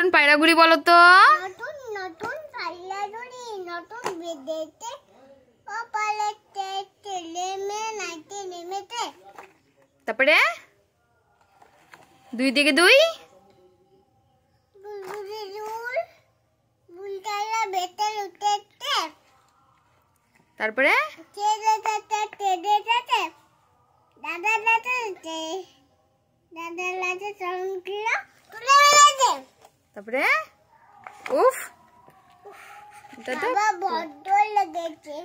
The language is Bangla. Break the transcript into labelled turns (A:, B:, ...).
A: নতুন পায়রাগুলি বলো তো
B: তারপরে দুই দিকে দুই
C: তারপরে
D: দাদা দাদা দাদা
E: তারপরে উফ দাদা বড্ড লেগেছে